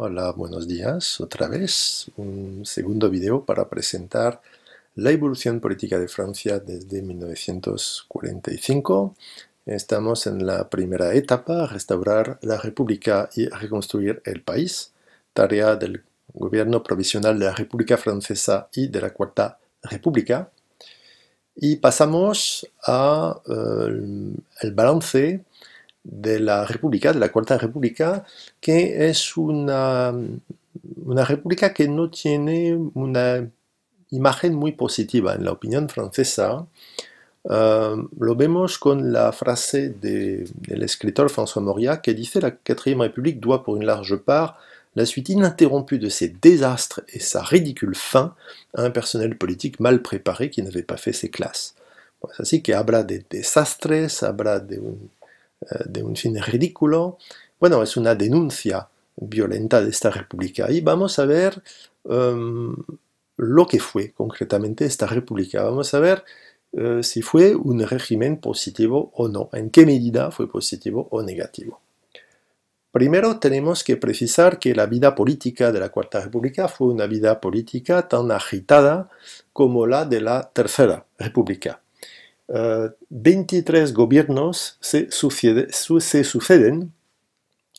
Hola, buenos días. Otra vez un segundo video para presentar la evolución política de Francia desde 1945. Estamos en la primera etapa, restaurar la República y reconstruir el país, tarea del gobierno provisional de la República Francesa y de la Cuarta República. Y pasamos al eh, balance de la République, de la Cuarta République, qui est une una qui qui no tiene une image très positive en la française. Nous le voyons avec con la phrase de, del escritor François Mauriac que la quatrième république doit pour une large part la suite ininterrompue de ses désastres et sa ridicule fin à un personnel politique mal préparé qui n'avait pas fait ses classes. qu'il así que habla de desastres, habla de Eh, de un fin ridículo. Bueno, es una denuncia violenta de esta república. Y vamos a ver em, lo que fue concretamente esta república. Vamos a ver eh, si fue un régimen positivo o no, en qué medida fue positivo o negativo. Primero tenemos que precisar que la vida política de la Cuarta República fue una vida política tan agitada como la de la Tercera República. 23 eh, gobiernos se, suceden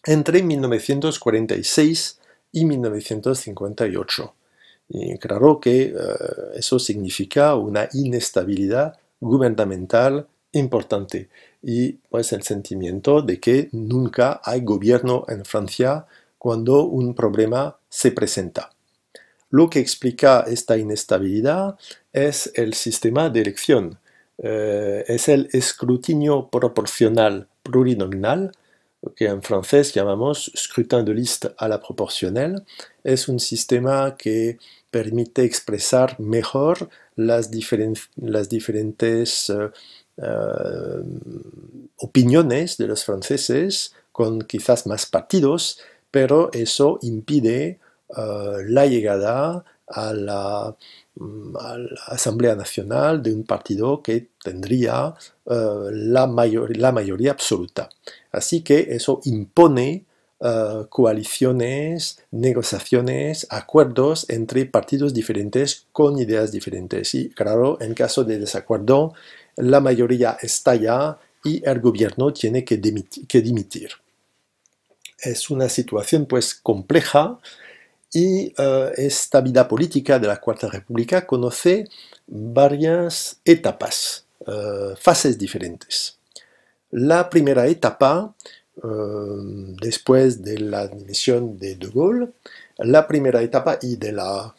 entre 1946 y 1958. Y claro que eh, eso significa una inestabilidad gubernamental importante y pues el sentimiento de que nunca hay gobierno en Francia cuando un problema se presenta. Lo que explica esta inestabilidad es el sistema de elección eh, es el escrutinio proporcional plurinominal, que en francés llamamos scrutin de liste a la proporcional. Es un sistema que permite expresar mejor las, diferentes eh, eh, opiniones de los franceses con quizás más partidos, pero eso impide la llegada a la Mm, a la Asamblea Nacional de un partido que tendría eh, la, la, mayoría absoluta. Así que eso impone eh, coaliciones, negociaciones, acuerdos entre partidos diferentes con ideas diferentes. Y claro, en caso de desacuerdo, la mayoría estalla y el gobierno tiene que dimitir. Que dimitir. Es una situación pues compleja y eh, esta vida política de la Cuarta República conoce varias etapas, eh, fases diferentes. La primera etapa, eh, después de la dimisión de De Gaulle, la primera etapa y de la,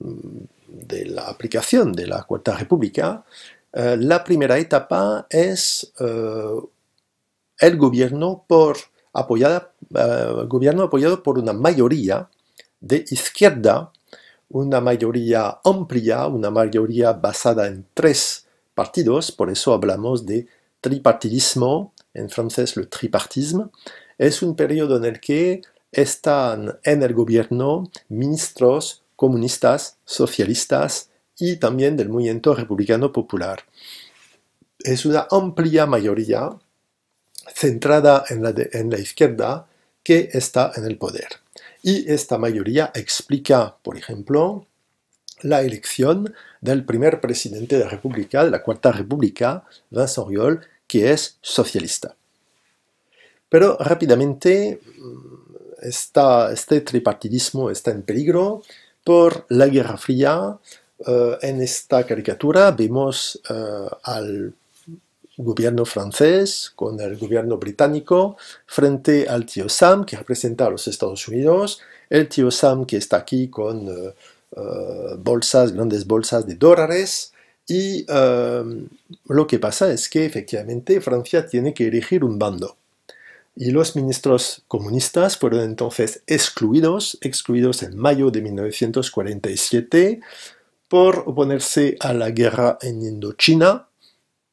mm, de la aplicación de la Cuarta República, la primera etapa es el gobierno por apoyada, gobierno apoyado por una mayoría de izquierda, una mayoría amplia, una mayoría basada en tres partidos, por eso hablamos de tripartidismo, en francés le tripartisme, es un periodo en el que están en el gobierno ministros comunistas, socialistas y también del movimiento republicano popular. Es una amplia mayoría centrada en la, en la izquierda que está en el poder y esta mayoría explica, por ejemplo, la elección del primer presidente de la República, de la Cuarta República, Vincent Riol, que es socialista. Pero rápidamente mm, este tripartidismo está en peligro por la Guerra Fría. Eh, en esta caricatura vemos eh, al gobierno francés con el gobierno británico frente al tío Sam que representa a los Estados Unidos, el tío Sam que está aquí con eh, eh, bolsas, grandes bolsas de dólares. Y eh, lo que pasa es que efectivamente Francia tiene que elegir un bando. Y los ministros comunistas fueron entonces excluidos, excluidos en mayo de 1947 por oponerse a la guerra en Indochina,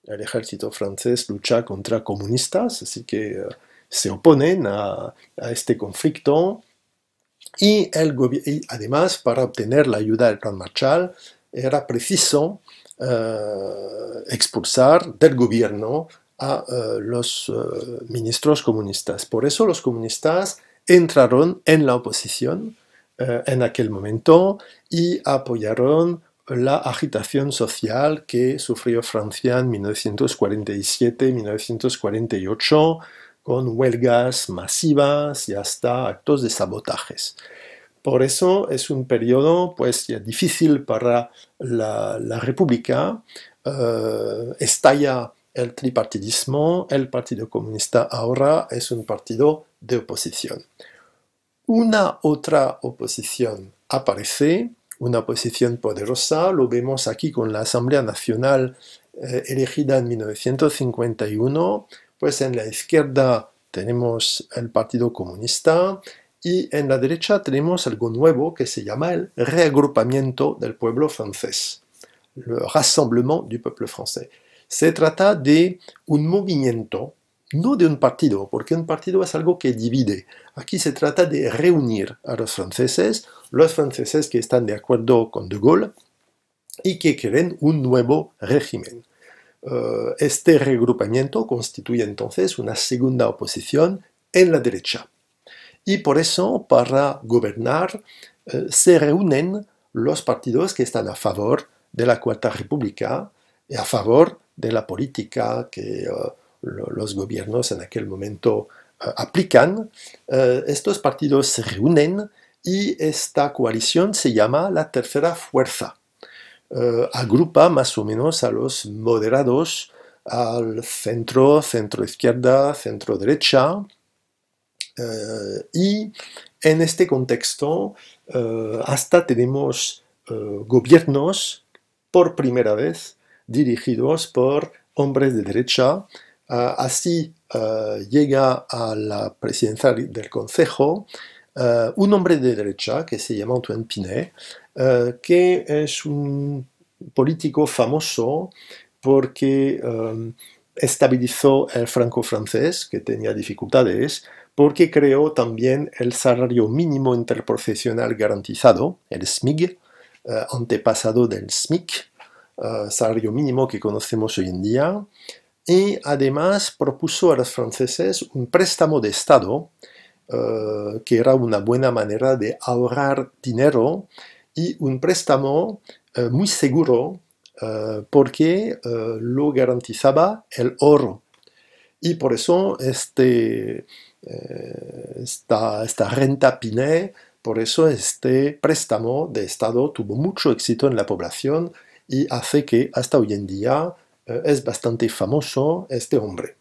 el ejército francés lucha contra comunistas, así que eh, se oponen a, este conflicto. Y, el además, para obtener la ayuda del plan Marshall, era preciso eh, expulsar del gobierno a eh, los ministros comunistas. Por eso los comunistas entraron en la oposición en aquel momento y apoyaron la agitación social que sufrió Francia en 1947-1948 con huelgas masivas y hasta actos de sabotajes. Por eso es un periodo pues, difícil para la, República. Eh, estalla el tripartidismo, el Partido Comunista ahora es un partido de oposición. Una otra oposición aparece, una posición poderosa. Lo vemos aquí con la Asamblea Nacional eh, elegida en 1951. Pues en la izquierda tenemos el Partido Comunista y en la derecha tenemos algo nuevo que se llama el reagrupamiento del pueblo francés, el Rassemblement du Peuple Français. Se trata de un movimiento, no de un partido, porque un partido es algo que divide. Aquí se trata de reunir a los franceses los franceses que están de acuerdo con De Gaulle y que quieren un nuevo régimen. Eh, este regrupamiento constituye entonces una segunda oposición en la derecha. Y por eso, para gobernar, eh, se reúnen los partidos que están a favor de la Cuarta República y a favor de la política que eh, los gobiernos en aquel momento aplican. estos partidos se reúnen y esta coalición se llama la Tercera Fuerza. Eh, agrupa más o menos a los moderados al centro, centro izquierda, centro derecha eh, y en este contexto eh, hasta tenemos gobiernos por primera vez dirigidos por hombres de derecha. así llega a la presidencia del Consejo eh, un hombre de derecha que se llama Antoine Pinet, eh, que es un político famoso porque eh, estabilizó el franco francés, que tenía dificultades, porque creó también el salario mínimo interprofesional garantizado, el SMIG, antepasado del SMIC, salario mínimo que conocemos hoy en día, y además propuso a los franceses un préstamo de Estado eh, que era una buena manera de ahorrar dinero y un préstamo eh, muy seguro eh, porque lo garantizaba el oro. Y por eso este, esta, renta Piné, por eso este préstamo de Estado tuvo mucho éxito en la población y hace que hasta hoy en día es bastante famoso este hombre.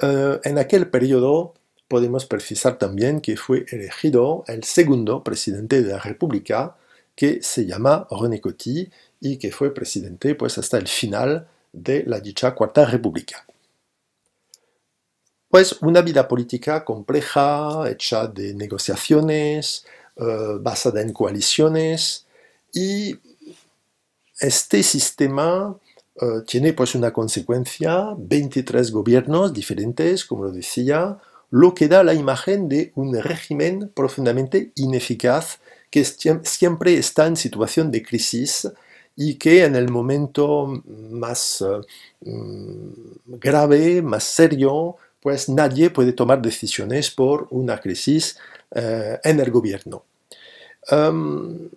en aquel periodo podemos precisar también que fue elegido el segundo presidente de la República, que se llama René Coty y que fue presidente pues, hasta el final de la dicha Cuarta República. Pues una vida política compleja, hecha de negociaciones, eh, basada en coaliciones, y este sistema eh, tiene pues una consecuencia, 23 gobiernos diferentes, como lo decía, lo que da la imagen de un régimen profundamente ineficaz que siempre está en situación de crisis y que en el momento más eh, mm, grave, más serio, pues nadie puede tomar decisiones por una crisis eh, en el gobierno. Em,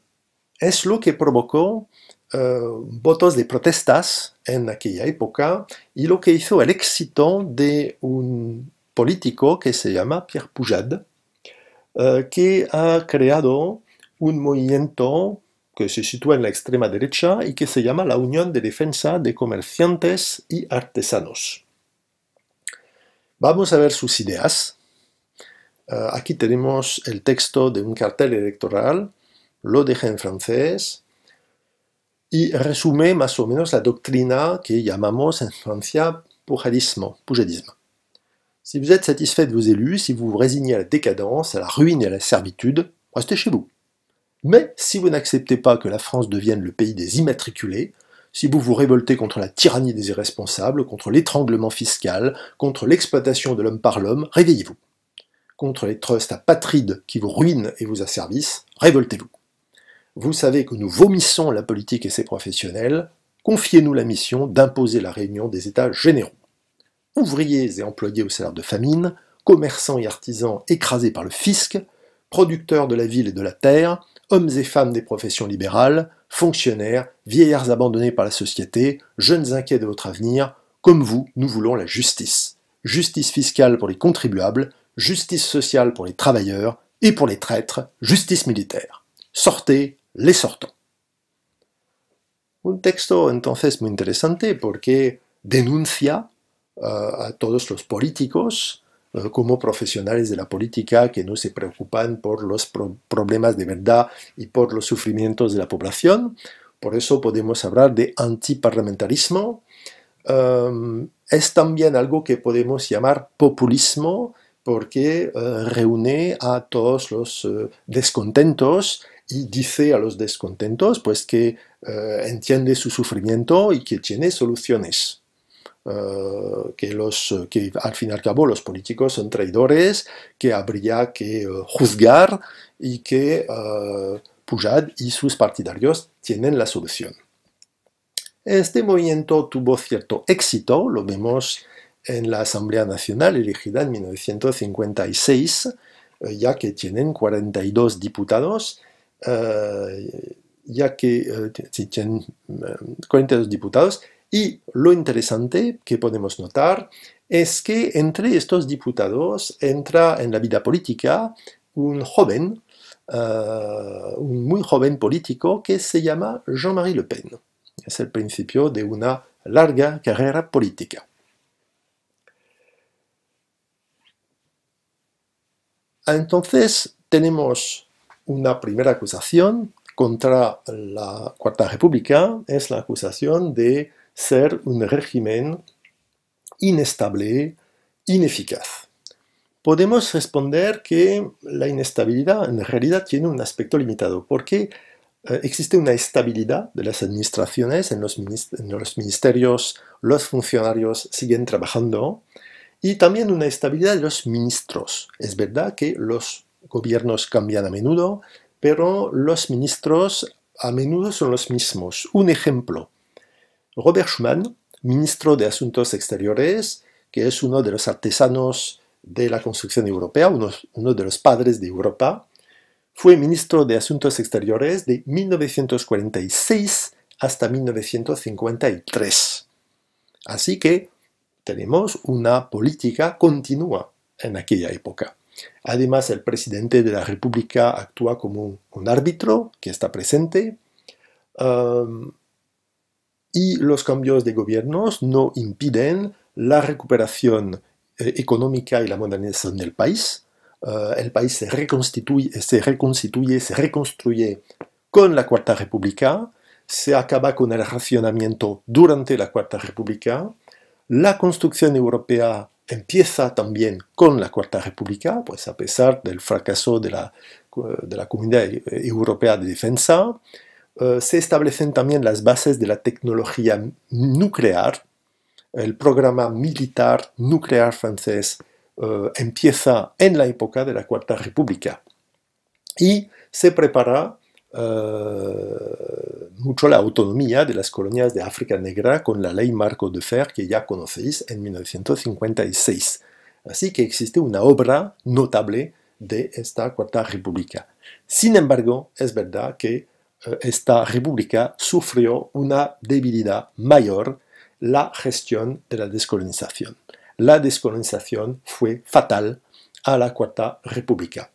es lo que provocó eh, votos de protestas en aquella época y lo que hizo el éxito de un político que se llama Pierre Pujad, eh, que ha creado un movimiento que se sitúa en la extrema derecha y que se llama la Unión de Defensa de Comerciantes y Artesanos. Vamos a ver sus ideas. Eh, aquí tenemos el texto de un cartel electoral, lo dejé en francés, y resume más o menos la doctrina que llamamos en Francia pujadismo. Si vous êtes satisfait de vos élus, si vous vous résignez à la décadence, à la ruine et à la servitude, restez chez vous. Mais si vous n'acceptez pas que la France devienne le pays des immatriculés, si vous vous révoltez contre la tyrannie des irresponsables, contre l'étranglement fiscal, contre l'exploitation de l'homme par l'homme, réveillez-vous. Contre les trusts apatrides qui vous ruinent et vous asservissent, révoltez-vous. Vous savez que nous vomissons la politique et ses professionnels, confiez-nous la mission d'imposer la réunion des États généraux ouvriers et employés au salaire de famine, commerçants et artisans écrasés par le fisc, producteurs de la ville et de la terre, hommes et femmes des professions libérales, fonctionnaires, vieillards abandonnés par la société, jeunes inquiets de votre avenir, comme vous, nous voulons la justice. Justice fiscale pour les contribuables, justice sociale pour les travailleurs, et pour les traîtres, justice militaire. Sortez les sortants. Un texto entonces muy interesante porque denuncia a todos los políticos como profesionales de la política que no se preocupan por los problemas de verdad y por los sufrimientos de la población. Por eso podemos hablar de antiparlamentarismo. Em, es también algo que podemos llamar populismo porque eh, reúne a todos los eh, descontentos y dice a los descontentos pues que eh, entiende su sufrimiento y que tiene soluciones. Eh, que, los, eh, que al fin y al cabo los políticos son traidores, que habría que eh, juzgar y que Pujad y sus partidarios tienen la solución. Este movimiento tuvo cierto éxito, lo vemos en la Asamblea Nacional elegida en 1956, ya que tienen 42 diputados, ya que tienen 42 diputados y lo interesante que podemos notar es que entre estos diputados entra en la vida política un joven, eh, un muy joven político que se llama Jean-Marie Le Pen. Es el principio de una larga carrera política. Entonces tenemos una primera acusación contra la Cuarta República, es la acusación de ser un régimen inestable, ineficaz. Podemos responder que la inestabilidad en realidad tiene un aspecto limitado, porque eh, existe una estabilidad de las administraciones, en los, ministerios los funcionarios siguen trabajando, y también una estabilidad de los ministros. Es verdad que los gobiernos cambian a menudo, pero los ministros a menudo son los mismos. Un ejemplo, Robert Schuman, ministro de Asuntos Exteriores, que es uno de los artesanos de la construcción europea, uno, de los padres de Europa, fue ministro de Asuntos Exteriores de 1946 hasta 1953. Así que tenemos una política continua en aquella época. Además, el presidente de la República actúa como un árbitro que está presente. Um, y los cambios de gobiernos no impiden la recuperación eh, económica y la modernización del país. Eh, el país se reconstituye, se se reconstruye con la Cuarta República, se acaba con el racionamiento durante la Cuarta República, la construcción europea empieza también con la Cuarta República, pues a pesar del fracaso de la, de la Comunidad Europea de Defensa, eh, se establecen también las bases de la tecnología nuclear. El programa militar nuclear francés eh, empieza en la época de la Cuarta República y se prepara eh, mucho la autonomía de las colonias de África Negra con la ley Marco de Fer que ya conocéis en 1956. Así que existe una obra notable de esta Cuarta República. Sin embargo, es verdad que esta república sufrió una debilidad mayor, la gestión de la descolonización. La descolonización fue fatal a la Cuarta República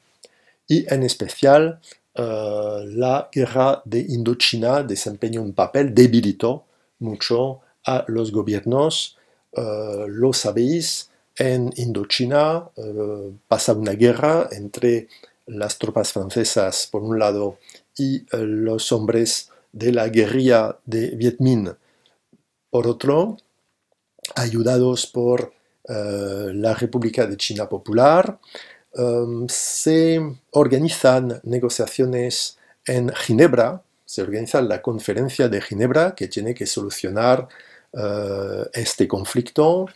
y en especial eh, la guerra de Indochina desempeñó un papel, debilitó mucho a los gobiernos. Eh, lo sabéis, en Indochina eh, pasa una guerra entre las tropas francesas por un lado y eh, los hombres de la guerrilla de Viet Minh. Por otro, ayudados por eh, la República de China Popular, em, se organizan negociaciones en Ginebra, se organiza la conferencia de Ginebra que tiene que solucionar eh, este conflicto.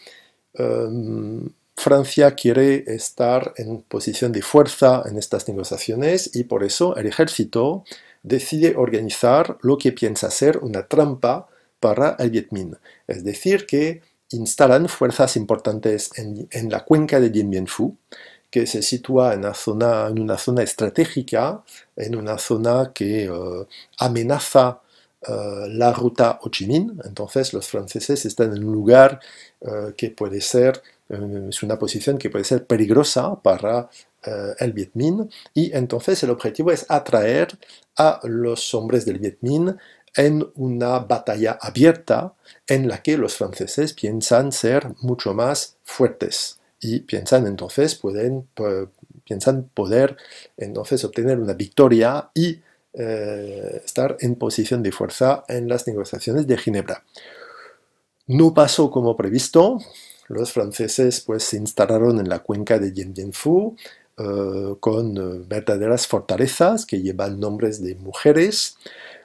Em, Francia quiere estar en posición de fuerza en estas negociaciones y por eso el ejército decide organizar lo que piensa ser una trampa para el Viet Minh. Es decir, que instalan fuerzas importantes en, la cuenca de Dien Bien Phu, que se sitúa en una zona, una zona estratégica, en una zona que eh, amenaza eh, la ruta Ho Chi Minh. Entonces los franceses están en un lugar eh, que puede ser eh, es una posición que puede ser peligrosa para eh, el Viet y entonces el objetivo es atraer a los hombres del Viet en una batalla abierta en la que los franceses piensan ser mucho más fuertes y piensan entonces pueden, piensan poder entonces obtener una victoria y eh, estar en posición de fuerza en las negociaciones de Ginebra. No pasó como previsto, los franceses pues, se instalaron en la cuenca de yen Bien Phu eh, con eh, verdaderas fortalezas que llevan nombres de mujeres.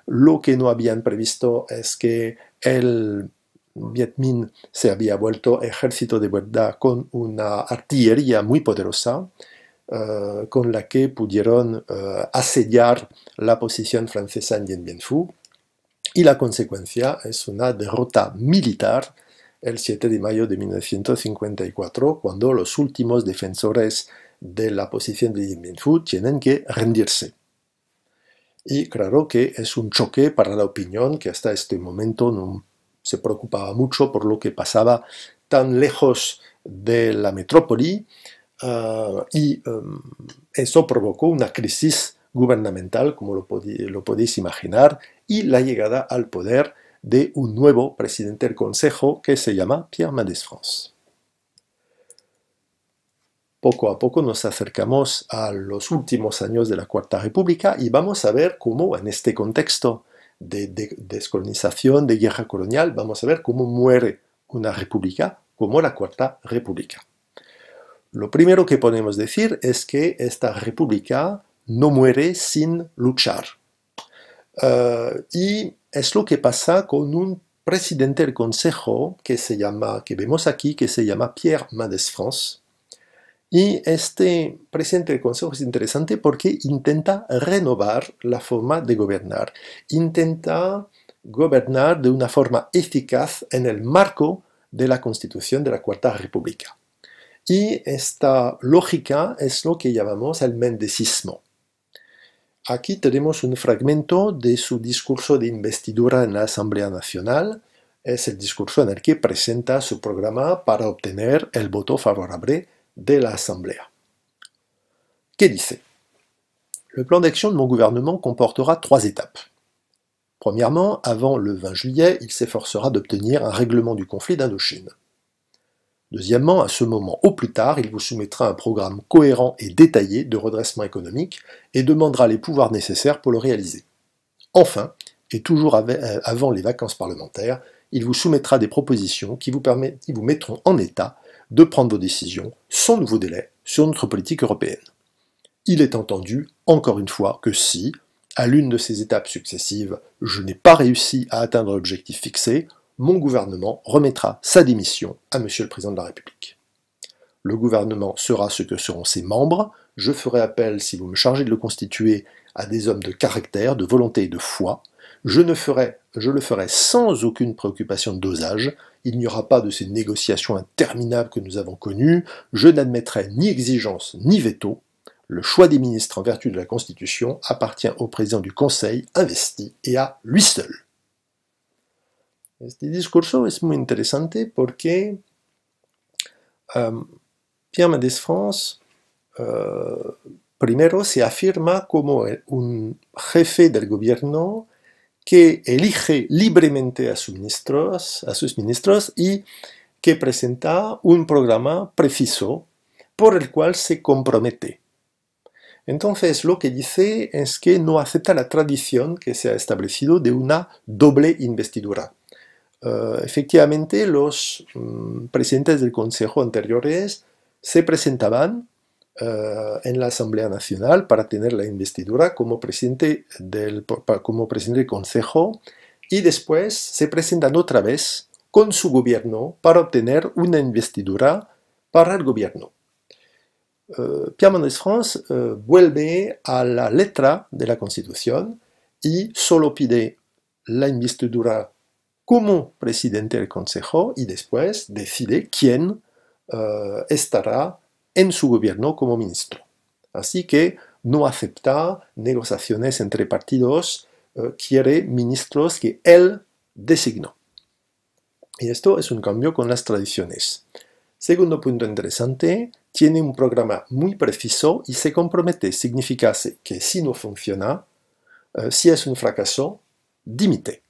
Lo que no habían previsto es que el Viet Minh se había vuelto ejército de verdad con una artillería muy poderosa eh, con la que pudieron asediar la posición francesa en yen Bien Phu y la consecuencia es una derrota militar el 7 de mayo de 1954, cuando los últimos defensores de la posición de Dien tienen que rendirse. Y claro que es un choque para la opinión que hasta este momento no se preocupaba mucho por lo que pasaba tan lejos de la metrópoli ah, y em, eso provocó una crisis gubernamental, como lo podéis imaginar, y la llegada al poder de un nuevo presidente del Consejo que se llama Pierre Mendès France. Poco a poco nos acercamos a los últimos años de la Cuarta República y vamos a ver cómo en este contexto de, de descolonización, de guerra colonial, vamos a ver cómo muere una república como la Cuarta República. Lo primero que podemos decir es que esta república no muere sin luchar. Eh, y es lo que pasa con un presidente del Consejo que se llama, que vemos aquí, que se llama Pierre Mendes France. Y este presidente del Consejo es interesante porque intenta renovar la forma de gobernar, intenta gobernar de una forma eficaz en el marco de la Constitución de la Cuarta República. Y esta lógica es lo que llamamos el mendicismo Aquí tenemos un fragmento de su discurso de investidura en la Asamblea Nacional. Es el discurso en el que presenta su programa para obtener el voto favorable de la Asamblea. ¿Qué dice? Le plan d'action de mon gouvernement comportera trois étapes. Premièrement, avant le 20 juillet, il s'efforcera d'obtenir un règlement du conflit d'Indochine. Deuxièmement, à ce moment au plus tard, il vous soumettra un programme cohérent et détaillé de redressement économique et demandera les pouvoirs nécessaires pour le réaliser. Enfin, et toujours euh, avant les vacances parlementaires, il vous soumettra des propositions qui vous, vous mettront en état de prendre vos décisions sans nouveau délai sur notre politique européenne. Il est entendu, encore une fois, que si, à l'une de ces étapes successives, je n'ai pas réussi à atteindre l'objectif fixé, mon gouvernement remettra sa démission à Monsieur le Président de la République. Le gouvernement sera ce que seront ses membres. Je ferai appel, si vous me chargez de le constituer, à des hommes de caractère, de volonté et de foi. Je, ne ferai, je le ferai sans aucune préoccupation de dosage. Il n'y aura pas de ces négociations interminables que nous avons connues. Je n'admettrai ni exigence ni veto. Le choix des ministres en vertu de la Constitution appartient au président du Conseil investi et à lui seul. Este discurso es muy interesante porque Pierre de France eh, primero se afirma como un jefe del gobierno que elige libremente a sus ministros y que presenta un programa preciso por el cual se compromete. Entonces lo que dice es que no acepta la tradición que se ha establecido de una doble investidura. Eh, efectivamente, los mm, presidentes del Consejo anteriores se presentaban eh, en la Asamblea Nacional para tener la investidura como presidente del, como presidente del Consejo y después se presentan otra vez con su gobierno para obtener una investidura para el gobierno. Eh, Pierre France vuelve a la letra de la Constitución y solo pide la investidura como presidente del Consejo y después decide quién eh, estará en su gobierno como ministro. Así que no acepta negociaciones entre partidos, eh, quiere ministros que él designó. Y esto es un cambio con las tradiciones. Segundo punto interesante, tiene un programa muy preciso y se compromete, significa que si no funciona, eh, si es un fracaso, dimite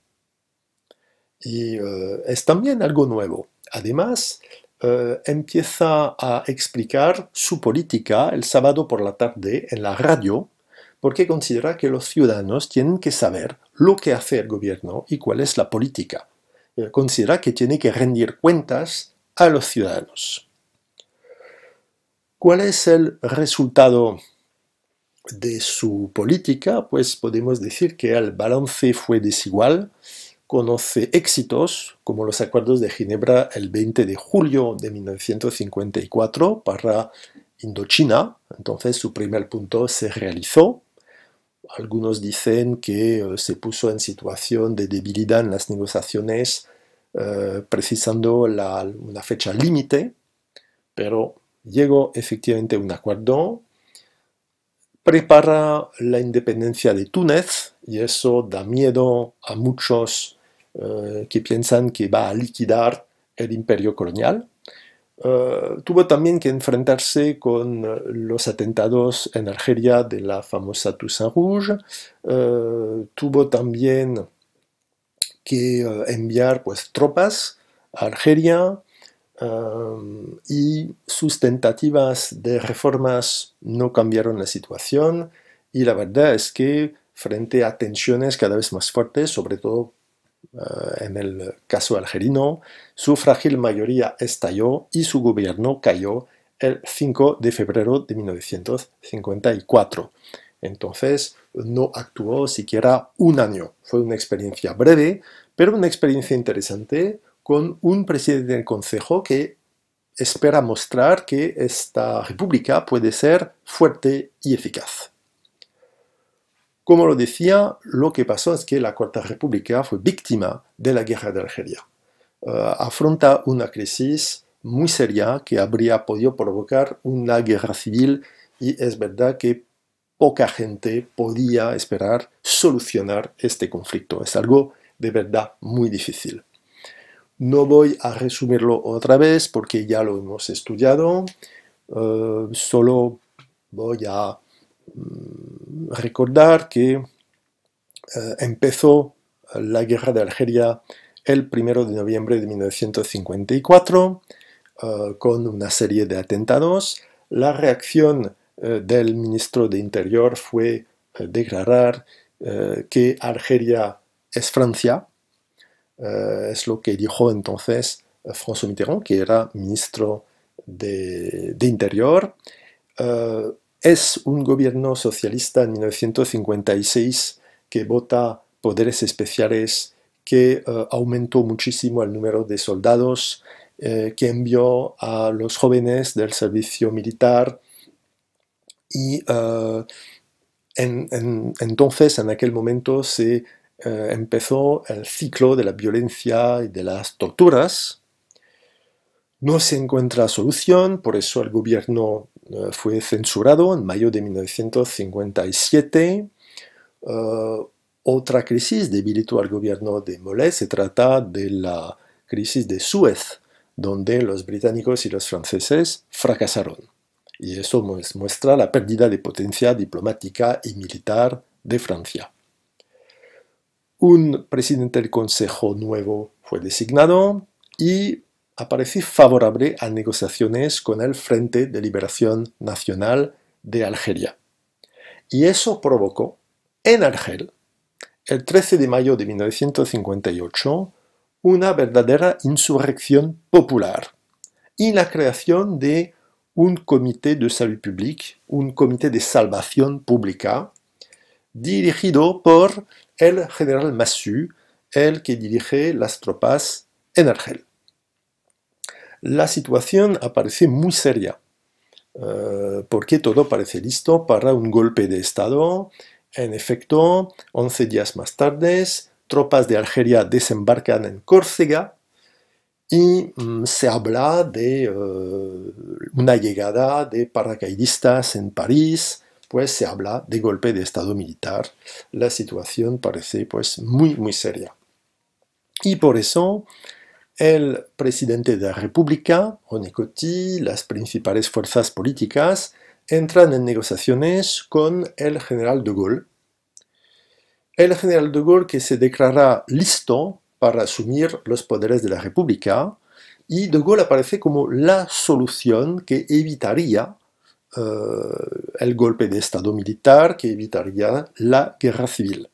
y eh, es también algo nuevo. Además, eh, empieza a explicar su política el sábado por la tarde en la radio, porque considera que los ciudadanos tienen que saber lo que hace el gobierno y cuál es la política. Eh, considera que tiene que rendir cuentas a los ciudadanos. ¿Cuál es el resultado de su política? Pues podemos decir que el balance fue desigual conoce éxitos como los acuerdos de Ginebra el 20 de julio de 1954 para Indochina, entonces su primer punto se realizó. Algunos dicen que eh, se puso en situación de debilidad en las negociaciones eh, precisando una fecha límite, pero llegó efectivamente un acuerdo prepara la independencia de Túnez y eso da miedo a muchos eh, que piensan que va a liquidar el imperio colonial. Eh, tuvo también que enfrentarse con eh, los atentados en Argelia de la famosa Toussaint Rouge. tuvo también que enviar pues, tropas a Argelia y sus tentativas de reformas no cambiaron la situación y la verdad es que frente a tensiones cada vez más fuertes, sobre todo eh, en el caso algerino, su frágil mayoría estalló y su gobierno cayó el 5 de febrero de 1954. Entonces no actuó siquiera un año. Fue una experiencia breve, pero una experiencia interesante, con un presidente del Consejo que espera mostrar que esta república puede ser fuerte y eficaz. Como lo decía, lo que pasó es que la Cuarta República fue víctima de la guerra de Algeria. Eh, afronta una crisis muy seria que habría podido provocar una guerra civil y es verdad que poca gente podía esperar solucionar este conflicto. Es algo de verdad muy difícil. No voy a resumirlo otra vez porque ya lo hemos estudiado, eh, solo voy a mm, recordar que eh, empezó la guerra de Algeria el 1 de noviembre de 1954 eh, con una serie de atentados. La reacción del ministro de Interior fue declarar que Algeria es Francia, eh, es lo que dijo entonces eh, François Mitterrand, que era ministro de, Interior. Eh, es un gobierno socialista en 1956 que vota poderes especiales, que aumentó muchísimo el número de soldados, que envió a los jóvenes del servicio militar y entonces, en aquel momento, se eh, empezó el ciclo de la violencia y de las torturas. No se encuentra solución, por eso el gobierno eh, fue censurado en mayo de 1957. Eh, otra crisis debilitó al gobierno de Mollet, se trata de la crisis de Suez, donde los británicos y los franceses fracasaron. Y eso muestra la pérdida de potencia diplomática y militar de Francia un presidente del Consejo nuevo fue designado y apareció favorable a negociaciones con el Frente de Liberación Nacional de Argelia. Y eso provocó en Argel, el 13 de mayo de 1958, una verdadera insurrección popular y la creación de un comité de salud pública, un comité de salvación pública, dirigido por el general Massu, el que dirige las tropas en Argel. La situación aparece muy seria, eh, porque todo parece listo para un golpe de Estado. En efecto, 11 días más tarde, tropas de Argelia desembarcan en Córcega y mm, se habla de eh, una llegada de paracaidistas en París, pues se habla de golpe de Estado militar. La situación parece pues muy, muy seria. Y por eso el presidente de la República, Coty, las principales fuerzas políticas, entran en negociaciones con el general de Gaulle. El general de Gaulle que se declara listo para asumir los poderes de la República y de Gaulle aparece como la solución que evitaría eh, el golpe de Estado militar que evitaría la guerra civil.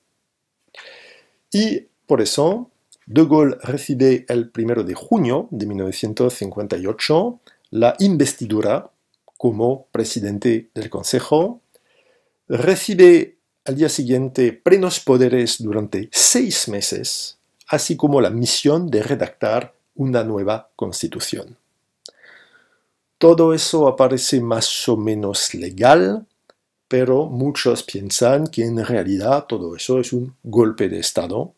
Y por eso, De Gaulle recibe el 1 de junio de 1958 la investidura como presidente del Consejo, recibe al día siguiente plenos poderes durante seis meses, así como la misión de redactar una nueva constitución. Todo eso aparece más o menos legal, pero muchos piensan que en realidad todo eso es un golpe de Estado.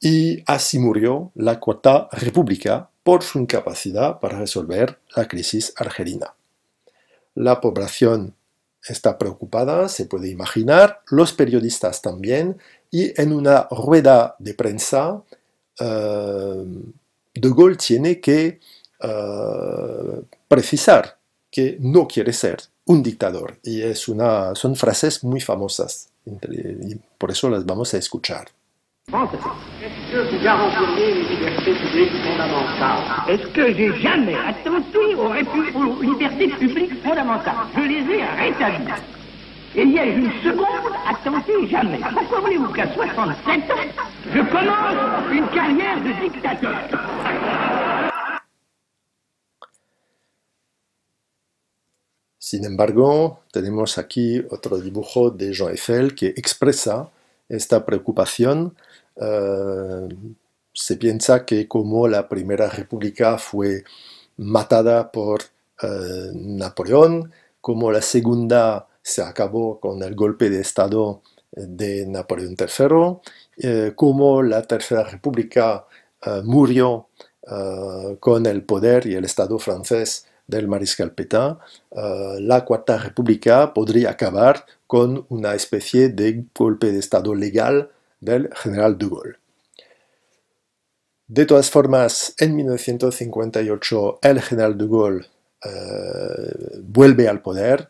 Y así murió la Cuarta República por su incapacidad para resolver la crisis argelina. La población está preocupada, se puede imaginar, los periodistas también, y en una rueda de prensa, eh, De Gaulle tiene que eh, precisar que no quiere ser un dictador. Y es una, son frases muy famosas, y por eso las vamos a escuchar. est que vous garantiriez les libertés Est-ce que j'ai jamais attenté aux, aux, libertés publiques fondamentales Je les ai rétablies. Et il y a une seconde, attenté jamais. Pourquoi voulez-vous qu'à 67 ans, je commence une carrière de dictateur Sin embargo, tenemos aquí otro dibujo de Jean Eiffel que expresa esta preocupación. Eh, se piensa que como la Primera República fue matada por eh, Napoleón, como la Segunda se acabó con el golpe de Estado eh, de Napoleón III, como la Tercera República murió con el poder y el Estado francés del mariscal Pétain, eh, la Cuarta República podría acabar con una especie de golpe de Estado legal del general de Gaulle. De todas formas, en 1958 el general de Gaulle eh, vuelve al poder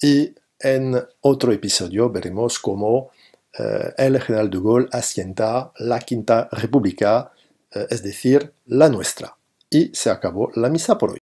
y en otro episodio veremos cómo eh, el general de Gaulle asienta la Quinta República, es decir, la nuestra. Y se acabó la misa por hoy.